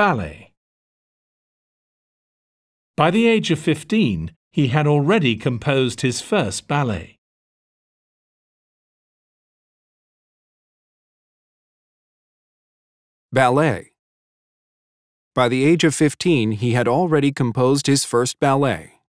ballet. By the age of 15, he had already composed his first ballet. Ballet. By the age of 15, he had already composed his first ballet.